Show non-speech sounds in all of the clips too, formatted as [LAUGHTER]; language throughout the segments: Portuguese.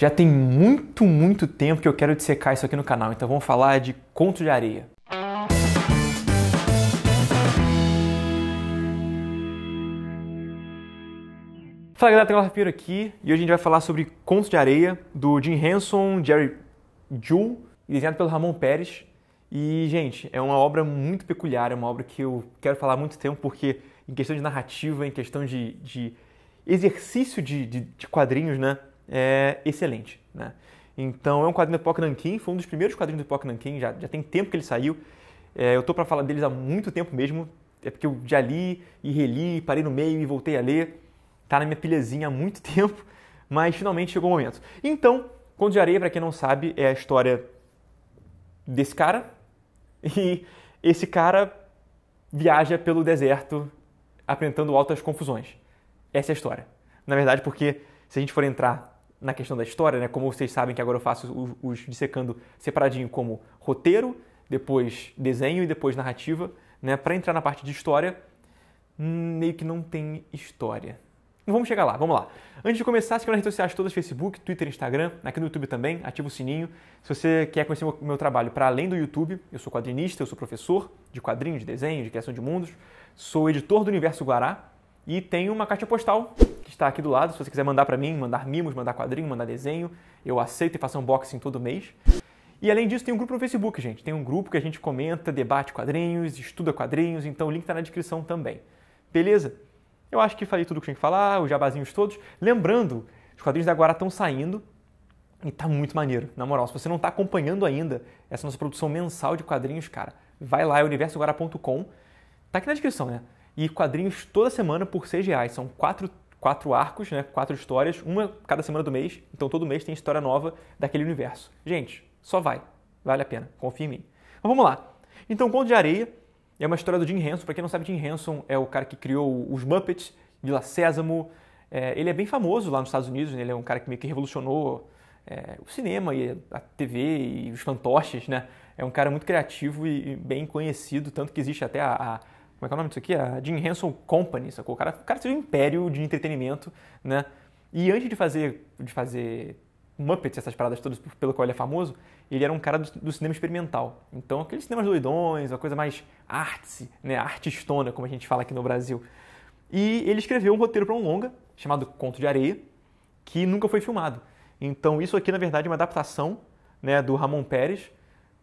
Já tem muito, muito tempo que eu quero dissecar isso aqui no canal, então vamos falar de conto de areia. Fala galera, tem o aqui e hoje a gente vai falar sobre Conto de Areia do Jim Henson, Jerry Jewell, desenhado pelo Ramon Pérez. E, gente, é uma obra muito peculiar, é uma obra que eu quero falar há muito tempo porque, em questão de narrativa, em questão de, de exercício de, de, de quadrinhos, né? é excelente. Né? Então, é um quadrinho do Epoch Nankin, foi um dos primeiros quadrinhos do Epoch Nankin, já, já tem tempo que ele saiu. É, eu estou para falar deles há muito tempo mesmo, é porque eu já li e reli, parei no meio e voltei a ler. Está na minha pilhazinha há muito [LAUGHS] tempo, mas finalmente chegou o momento. Então, Conto de Areia, para quem não sabe, é a história desse cara. [LAUGHS] E esse cara viaja pelo deserto apresentando altas confusões. Essa é a história. Na verdade, porque se a gente for entrar na questão da história, né? Como vocês sabem que agora eu faço os, os dissecando separadinho como roteiro, depois desenho e depois narrativa, né? Para entrar na parte de história, meio que não tem história. Vamos chegar lá, vamos lá. Antes de começar, siga nas redes sociais todas, Facebook, Twitter, Instagram, aqui no YouTube também, ativa o sininho. Se você quer conhecer o meu trabalho para além do YouTube, eu sou quadrinista, eu sou professor de quadrinhos, de desenho, de criação de mundos, sou editor do Universo Guará, e tem uma caixa postal que está aqui do lado, se você quiser mandar para mim, mandar mimos, mandar quadrinho, mandar desenho, eu aceito e faço unboxing todo mês. E além disso, tem um grupo no Facebook, gente. Tem um grupo que a gente comenta, debate quadrinhos, estuda quadrinhos, então o link está na descrição também. Beleza? Eu acho que falei tudo o que tinha que falar, os jabazinhos todos. Lembrando, os quadrinhos da Guara estão saindo e tá muito maneiro. Na moral, se você não está acompanhando ainda essa nossa produção mensal de quadrinhos, cara, vai lá, é universoguara.com. Tá aqui na descrição, né? e quadrinhos toda semana por 6 reais. São quatro, quatro arcos, né? quatro histórias, uma cada semana do mês. Então todo mês tem história nova daquele universo. Gente, só vai. Vale a pena. Confia em mim. Mas vamos lá. Então, Conto de Areia é uma história do Jim Henson. Para quem não sabe, Jim Henson é o cara que criou os Muppets, Vila Sésamo. É, ele é bem famoso lá nos Estados Unidos. Né? Ele é um cara que meio que revolucionou é, o cinema e a TV e os fantoches, né? É um cara muito criativo e bem conhecido, tanto que existe até a, a como é que é o nome disso aqui? A Jim Henson Company, sacou? O cara, o cara fez um império de entretenimento, né? E antes de fazer, de fazer Muppets, essas paradas todas pelo qual ele é famoso, ele era um cara do, do cinema experimental. Então, aqueles cinemas doidões, uma coisa mais arte, né? Artistona, como a gente fala aqui no Brasil. E ele escreveu um roteiro para um longa, chamado Conto de Areia, que nunca foi filmado. Então, isso aqui, na verdade, é uma adaptação né, do Ramon Pérez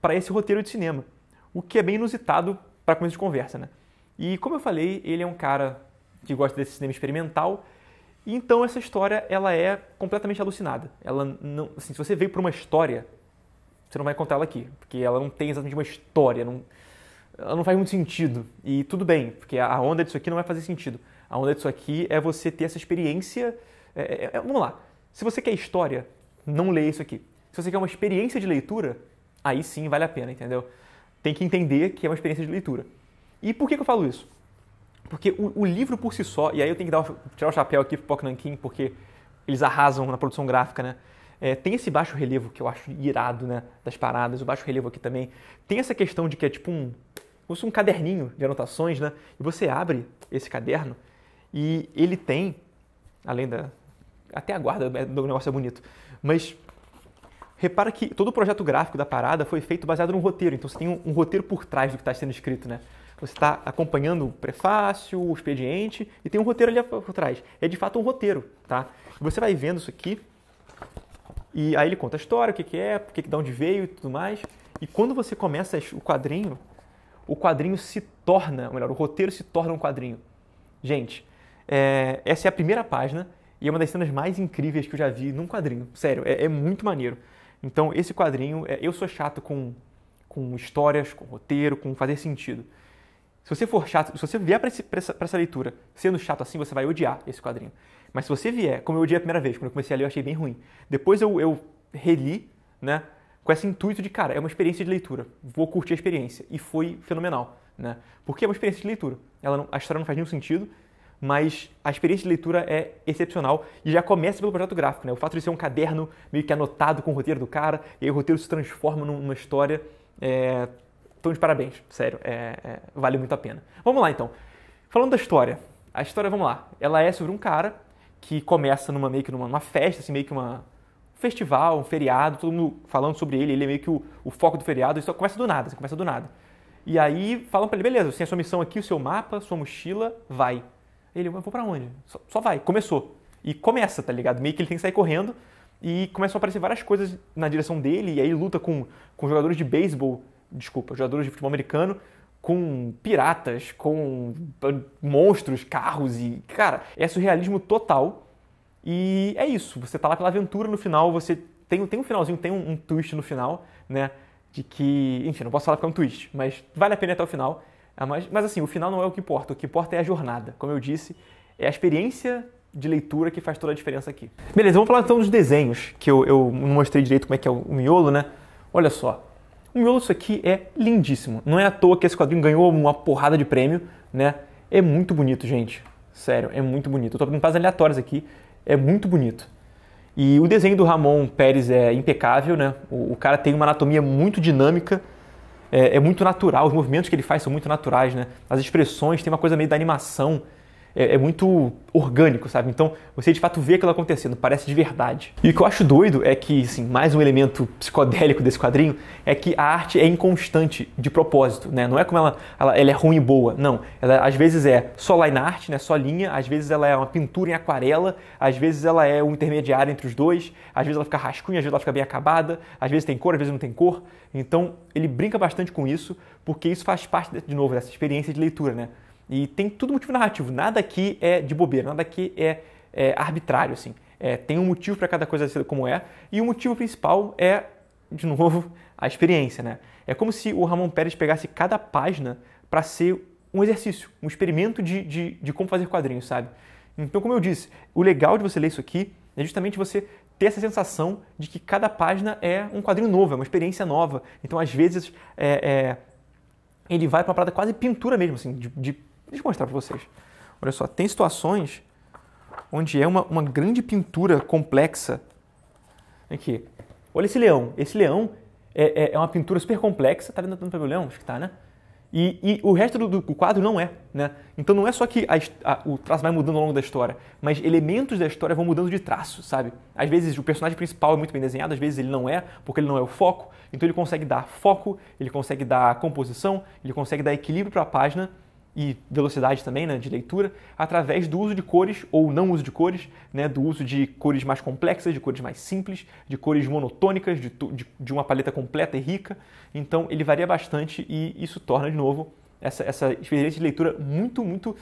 para esse roteiro de cinema, o que é bem inusitado para começo de conversa, né? E como eu falei, ele é um cara que gosta desse cinema experimental. E então essa história ela é completamente alucinada. Ela não, assim, se você veio para uma história, você não vai contar ela aqui, porque ela não tem exatamente uma história, não, ela não faz muito sentido. E tudo bem, porque a onda disso aqui não vai fazer sentido. A onda disso aqui é você ter essa experiência. É, é, é vamos lá. Se você quer história, não lê isso aqui. Se você quer uma experiência de leitura, aí sim vale a pena, entendeu? Tem que entender que é uma experiência de leitura. E por que, que eu falo isso? Porque o, o, livro por si só, e aí eu tenho que dar, tirar o chapéu aqui pro Poc Nankin, porque eles arrasam na produção gráfica, né? É, tem esse baixo relevo que eu acho irado, né? Das paradas, o baixo relevo aqui também. Tem essa questão de que é tipo um. um caderninho de anotações, né? E você abre esse caderno e ele tem, além da. Até a guarda é, do negócio é bonito. Mas repara que todo o projeto gráfico da parada foi feito baseado num roteiro. Então você tem um, um roteiro por trás do que está sendo escrito, né? você está acompanhando o prefácio, o expediente, e tem um roteiro ali por trás. É de fato um roteiro, tá? Você vai vendo isso aqui, e aí ele conta a história, o que, que é, por que de onde veio e tudo mais. E quando você começa o quadrinho, o quadrinho se torna, ou melhor, o roteiro se torna um quadrinho. Gente, é, essa é a primeira página e é uma das cenas mais incríveis que eu já vi num quadrinho. Sério, é, é muito maneiro. Então, esse quadrinho, é, eu sou chato com, com histórias, com roteiro, com fazer sentido. Se você for chato, se você vier para essa, essa leitura sendo chato assim, você vai odiar esse quadrinho. Mas se você vier, como eu odiei a primeira vez, quando eu comecei a ler eu achei bem ruim. Depois eu, eu reli, né, com esse intuito de, cara, é uma experiência de leitura, vou curtir a experiência. E foi fenomenal, né? Porque é uma experiência de leitura. Ela não, a história não faz nenhum sentido, mas a experiência de leitura é excepcional e já começa pelo projeto gráfico, né? O fato de ser um caderno meio que anotado com o roteiro do cara, e aí o roteiro se transforma numa história é, estão de parabéns, sério, é, é, vale muito a pena. Vamos lá então. Falando da história, a história, vamos lá, ela é sobre um cara que começa numa meio que numa, numa festa, assim, meio que uma um festival, um feriado, todo mundo falando sobre ele, ele é meio que o, o foco do feriado, isso começa do nada, assim, começa do nada. E aí falam para ele, beleza, você tem a sua missão aqui, o seu mapa, sua mochila, vai. Ele, eu vou para onde? Só, só, vai, começou. E começa, tá ligado? Meio que ele tem que sair correndo e começam a aparecer várias coisas na direção dele, e aí luta com, com jogadores de beisebol desculpa, jogadores de futebol americano com piratas, com monstros, carros e. Cara, é surrealismo total. E é isso. Você tá lá pela aventura no final, você tem, tem um finalzinho, tem um, um twist no final, né? De que. Enfim, não posso falar que é um twist, mas vale a pena até o final. É, mas, mas assim, o final não é o que importa. O que importa é a jornada. Como eu disse, é a experiência de leitura que faz toda a diferença aqui. Beleza, vamos falar então dos desenhos, que eu, eu não mostrei direito como é que é o miolo, né? Olha só, o miolo disso aqui é lindíssimo. Não é à toa que esse quadrinho ganhou uma porrada de prêmio, né? É muito bonito, gente. Sério, é muito bonito. Eu tô abrindo aleatórias aqui. É muito bonito. E o desenho do Ramon Pérez é impecável, né? O, o cara tem uma anatomia muito dinâmica, é, é, muito natural, os movimentos que ele faz são muito naturais, né? As expressões, tem uma coisa meio da animação, é, é, muito orgânico, sabe? Então você de fato vê aquilo acontecendo, parece de verdade. E o que eu acho doido é que, assim, mais um elemento psicodélico desse quadrinho é que a arte é inconstante de propósito, né? Não é como ela, ela, ela é ruim e boa, não. Ela às vezes é só line art, né? Só linha, às vezes ela é uma pintura em aquarela, às vezes ela é um intermediário entre os dois, às vezes ela fica rascunha, às vezes ela fica bem acabada, às vezes tem cor, às vezes não tem cor. Então ele brinca bastante com isso, porque isso faz parte, de novo, dessa experiência de leitura, né? E tem tudo motivo narrativo. Nada aqui é de bobeira, nada aqui é, é arbitrário, assim. É, tem um motivo para cada coisa ser como é. E o motivo principal é, de novo, a experiência, né? É como se o Ramon Pérez pegasse cada página para ser um exercício, um experimento de, de, de como fazer quadrinhos, sabe? Então, como eu disse, o legal de você ler isso aqui é justamente você ter essa sensação de que cada página é um quadrinho novo, é uma experiência nova. Então, às vezes, é, é, ele vai para uma parada quase pintura mesmo, assim, de, de Deixa eu mostrar para vocês. Olha só, tem situações onde é uma, uma grande pintura complexa. Aqui. Olha esse leão. Esse leão é, é, é uma pintura super complexa. Tá vendo tá para ver o leão? Acho que tá, né? E, e o resto do, do, quadro não é, né? Então não é só que a, a, o traço vai mudando ao longo da história, mas elementos da história vão mudando de traço, sabe? Às vezes o personagem principal é muito bem desenhado, às vezes ele não é, porque ele não é o foco. Então ele consegue dar foco, ele consegue dar composição, ele consegue dar equilíbrio para a página e velocidade também né, de leitura, através do uso de cores ou não uso de cores, né, do uso de cores mais complexas, de cores mais simples, de cores monotônicas, de, de, de uma paleta completa e rica. Então ele varia bastante e isso torna, de novo, essa, essa experiência de leitura muito, muito,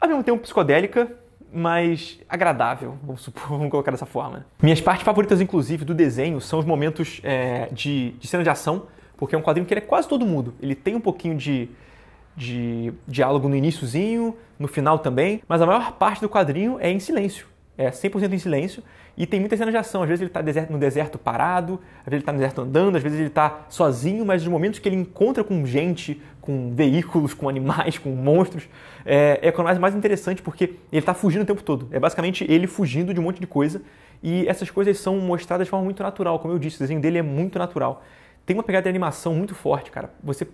ao mesmo tempo psicodélica, mas agradável, vamos, supor, [LAUGHS] vamos colocar dessa forma. Minhas partes favoritas, inclusive, do desenho são os momentos é, de, de cena de ação, porque é um quadrinho que é quase todo mundo. Ele tem um pouquinho de de diálogo no iníciozinho, no final também, mas a maior parte do quadrinho é em silêncio. É 100% em silêncio e tem muitas cenas de ação. Às vezes ele está no deserto parado, às vezes ele está no deserto andando, às vezes ele está sozinho, mas nos momentos que ele encontra com gente, com veículos, com animais, com monstros, é, é mais interessante porque ele está fugindo o tempo todo. É basicamente ele fugindo de um monte de coisa e essas coisas são mostradas de forma muito natural. Como eu disse, o desenho dele é muito natural. Tem uma pegada de animação muito forte, cara. Você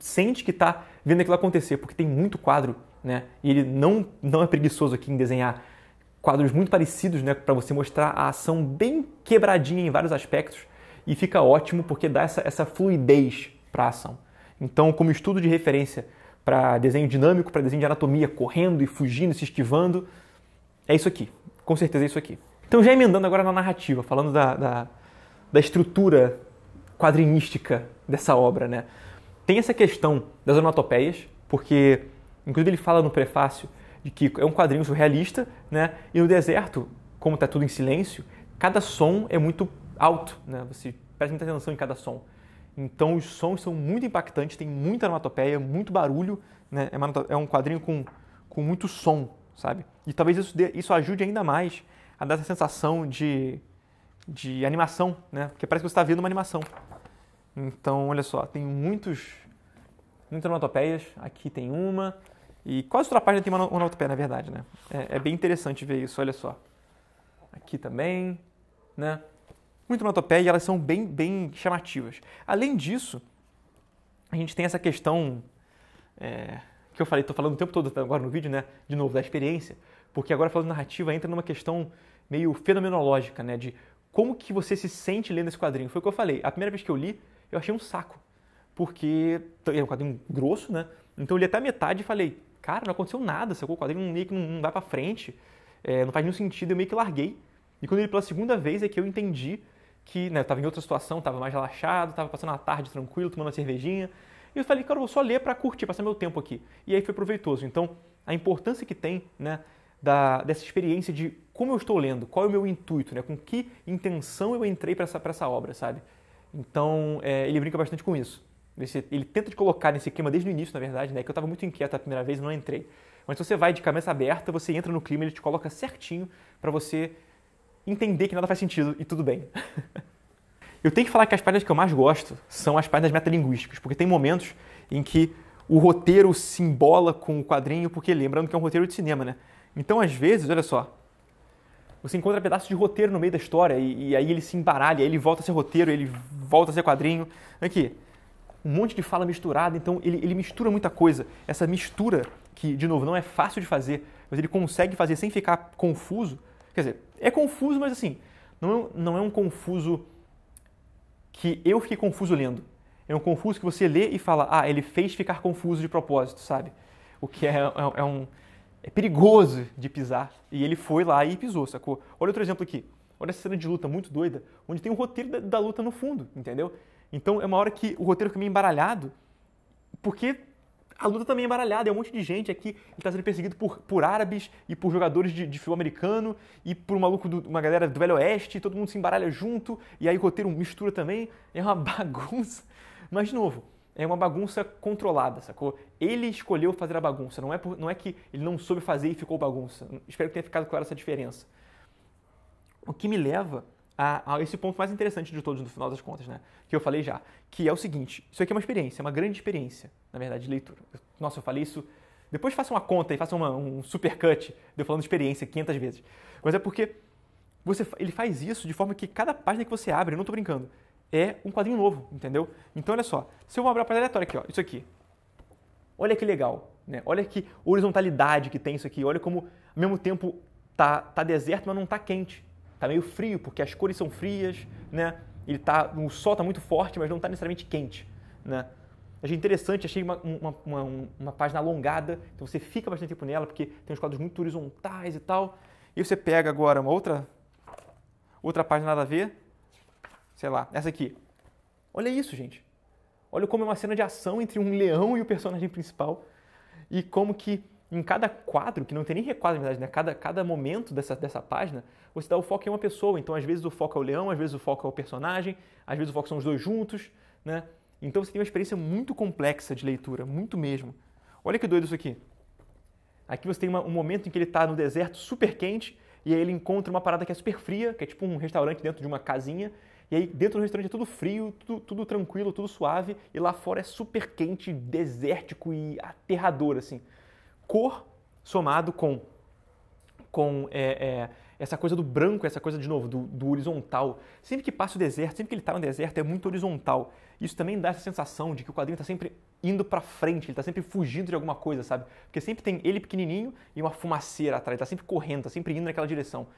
sente que está vendo aquilo acontecer, porque tem muito quadro, né? E ele não, não é preguiçoso aqui em desenhar quadros muito parecidos, né? Para você mostrar a ação bem quebradinha em vários aspectos e fica ótimo porque dá essa, essa fluidez para a ação. Então, como estudo de referência para desenho dinâmico, para desenho de anatomia, correndo e fugindo, se esquivando, é isso aqui. Com certeza é isso aqui. Então, já emendando agora na narrativa, falando da, da, da estrutura quadrinística dessa obra, né? Tem essa questão das onomatopeias, porque, inclusive, ele fala no prefácio de que é um quadrinho surrealista, né? E no deserto, como está tudo em silêncio, cada som é muito alto, né? Você presta muita atenção em cada som. Então, os sons são muito impactantes, tem muita onomatopeia, muito barulho, né? É, é um quadrinho com, com muito som, sabe? E talvez isso, dê, isso ajude ainda mais a dar essa sensação de, de animação, né? Porque parece que você está vendo uma animação. Então, olha só, tem muitos, muitas onomatopeias. Aqui tem uma. E quase toda a página tem uma onomatopeia, na verdade, né? É, é, bem interessante ver isso, olha só. Aqui também, né? Muita onomatopeia e elas são bem, bem chamativas. Além disso, a gente tem essa questão é, que eu falei, estou falando o tempo todo agora no vídeo, né? De novo, da experiência. Porque agora falando narrativa entra numa questão meio fenomenológica, né? De como que você se sente lendo esse quadrinho. Foi o que eu falei. A primeira vez que eu li, eu achei um saco. Porque é um quadrinho grosso, né? Então eu li até a metade e falei, cara, não aconteceu nada, sacou? O quadrinho meio que não, vai para frente, é, não faz nenhum sentido, eu meio que larguei. E quando ele pela segunda vez é que eu entendi que, né, eu tava em outra situação, tava mais relaxado, tava passando a tarde tranquilo, tomando uma cervejinha. E eu falei, cara, eu vou só ler para curtir, passar meu tempo aqui. E aí foi proveitoso. Então, a importância que tem, né, da, dessa experiência de como eu estou lendo, qual é o meu intuito, né, com que intenção eu entrei para essa, pra essa obra, sabe? Então, é, ele brinca bastante com isso. Esse, ele tenta te colocar nesse clima desde o início, na verdade, né? Que eu estava muito inquieto a primeira vez e não entrei. Mas se você vai de cabeça aberta, você entra no clima, ele te coloca certinho para você entender que nada faz sentido e tudo bem. [LAUGHS] eu tenho que falar que as páginas que eu mais gosto são as páginas metalinguísticas, porque tem momentos em que o roteiro se embola com o quadrinho, porque lembrando que é um roteiro de cinema, né? Então, às vezes, olha só, você encontra pedaços de roteiro no meio da história e, e aí ele se embaralha, aí ele volta a ser roteiro, ele volta a ser quadrinho. Aqui, um monte de fala misturada, então ele, ele mistura muita coisa. Essa mistura, que de novo não é fácil de fazer, mas ele consegue fazer sem ficar confuso. Quer dizer, é confuso, mas assim, não é, não é um confuso que eu fiquei confuso lendo. É um confuso que você lê e fala, ah, ele fez ficar confuso de propósito, sabe? O que é, é, é um é perigoso de pisar. E ele foi lá e pisou, sacou? Olha outro exemplo aqui. Olha essa cena de luta muito doida, onde tem o um roteiro da, da, luta no fundo, entendeu? Então é uma hora que o roteiro fica meio embaralhado, porque a luta também tá é embaralhada, é um monte de gente aqui, ele está sendo perseguido por, por árabes e por jogadores de, de filme americano e por um maluco, do, uma galera do Velho Oeste, todo mundo se embaralha junto, e aí o roteiro mistura também, é uma [LAUGHS] bagunça. Mas, de novo, é uma bagunça controlada, sacou? Ele escolheu fazer a bagunça, não é, por, não é que ele não soube fazer e ficou bagunça. Espero que tenha ficado clara essa diferença. O que me leva a, a, esse ponto mais interessante de todos no final das contas, né? Que eu falei já, que é o seguinte, isso aqui é uma experiência, é uma grande experiência, na verdade, de leitura. Nossa, eu falei isso, depois faça uma conta e faça uma, um super cut de eu falando experiência 500 vezes. Mas é porque você, ele faz isso de forma que cada página que você abre, eu não estou brincando, é um quadrinho novo, entendeu? Então, olha só, se eu abrir a parada aleatória aqui, ó, isso aqui. Olha que legal, né? Olha que horizontalidade que tem isso aqui. Olha como, ao mesmo tempo, tá, tá deserto, mas não tá quente. Tá meio frio, porque as cores são frias, né? Ele tá, o sol tá muito forte, mas não tá necessariamente quente, né? Achei interessante, achei uma, uma, uma, uma página alongada, então você fica bastante tempo nela, porque tem uns quadros muito horizontais e tal. E você pega agora uma outra, outra página nada a ver, sei lá, essa aqui. Olha isso, gente. Olha como é uma cena de ação entre um leão e o personagem principal e como que em cada quadro, que não tem nem requadro na verdade, né? cada, cada momento dessa, dessa página, você dá o foco em uma pessoa. Então, às vezes o foco é o leão, às vezes o foco é o personagem, às vezes o foco são os dois juntos, né? Então você tem uma experiência muito complexa de leitura, muito mesmo. Olha que doido isso aqui. Aqui você tem uma, um momento em que ele está no deserto super quente e aí ele encontra uma parada que é super fria, que é tipo um restaurante dentro de uma casinha, e aí dentro do restaurante é tudo frio, tudo, tudo tranquilo, tudo suave, e lá fora é super quente, desértico e aterrador, assim. Cor somado com, com é, é, essa coisa do branco, essa coisa, de novo, do, do, horizontal. Sempre que passa o deserto, sempre que ele está no deserto, é muito horizontal. Isso também dá essa sensação de que o quadrinho está sempre indo para frente, ele está sempre fugindo de alguma coisa, sabe? Porque sempre tem ele pequenininho e uma fumaceira atrás, está sempre correndo, está sempre indo naquela direção.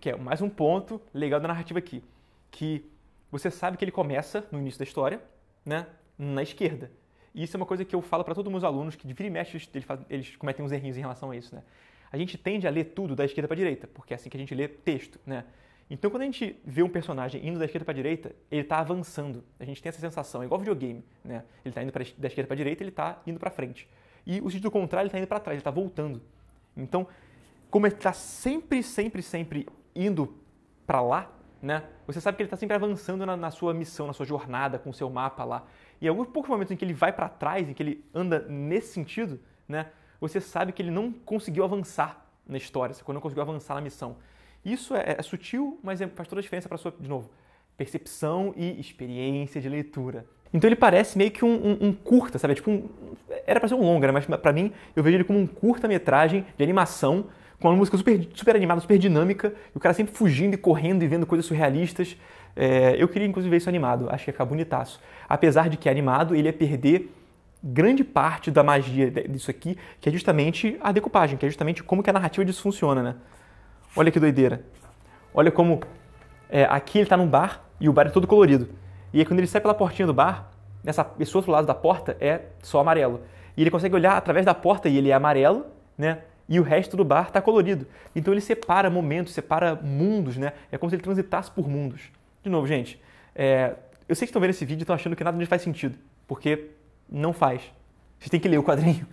Que é mais um ponto legal da narrativa aqui que você sabe que ele começa no início da história, né, na esquerda. E isso é uma coisa que eu falo para todos os meus alunos, que de vira e mexe eles, eles cometem uns errinhos em relação a isso, né? A gente tende a ler tudo da esquerda para direita, porque é assim que a gente lê texto, né? Então quando a gente vê um personagem indo da esquerda para direita, ele está avançando. A gente tem essa sensação, é igual videogame, né? Ele está indo pra, da esquerda para direita, ele está indo para frente. E o sentido contrário, ele está indo para trás, ele está voltando. Então, como ele está sempre, sempre, sempre indo para lá, né? Você sabe que ele está sempre avançando na, na, sua missão, na sua jornada, com o seu mapa lá. E alguns poucos momentos em que ele vai para trás, em que ele anda nesse sentido, né? Você sabe que ele não conseguiu avançar na história, quando não conseguiu avançar na missão. Isso é, é sutil, mas é, faz toda a diferença para sua, de novo, percepção e experiência de leitura. Então ele parece meio que um, um, um curta, sabe? É tipo um, era para ser um longa, né? mas para mim eu vejo ele como um curta-metragem de animação com uma música super, super animada, super dinâmica, e o cara sempre fugindo e correndo e vendo coisas surrealistas. É, eu queria inclusive ver isso animado, acho que ia ficar bonitaço. Apesar de que é animado, ele ia perder grande parte da magia disso aqui, que é justamente a decupagem, que é justamente como que a narrativa disso funciona, né? Olha que doideira. Olha como é, aqui ele está num bar e o bar é todo colorido. E aí, quando ele sai pela portinha do bar, nessa, esse outro lado da porta é só amarelo. E ele consegue olhar através da porta e ele é amarelo, né? e o resto do bar está colorido. Então ele separa momentos, separa mundos, né? É como se ele transitasse por mundos. De novo, gente, é... eu sei que estão vendo esse vídeo e estão achando que nada disso faz sentido, porque não faz. Vocês têm que ler o quadrinho.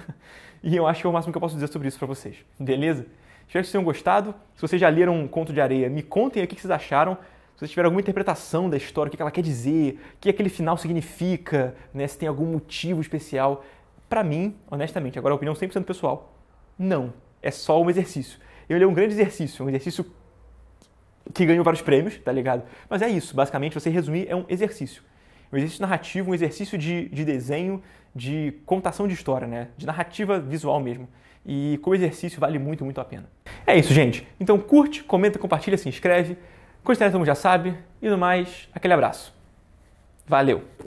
[LAUGHS] e eu acho que é o máximo que eu posso dizer sobre isso para vocês. Beleza? Espero que vocês tenham gostado. Se vocês já leram um Conto de Areia, me contem o que vocês acharam. Se vocês tiverem alguma interpretação da história, o que ela quer dizer, o que aquele final significa, né? se tem algum motivo especial. Para mim, honestamente, agora é opinião 100% pessoal, não, é só um exercício. Ele é um grande exercício, um exercício que ganhou vários prêmios, tá ligado? Mas é isso, basicamente, você resumir, é um exercício. Um exercício narrativo, um exercício de, de desenho, de contação de história, né? De narrativa visual mesmo. E como exercício vale muito, muito a pena. É isso, gente. Então curte, comenta, compartilha, se inscreve. Né? todo mundo já sabe. E no mais, aquele abraço. Valeu!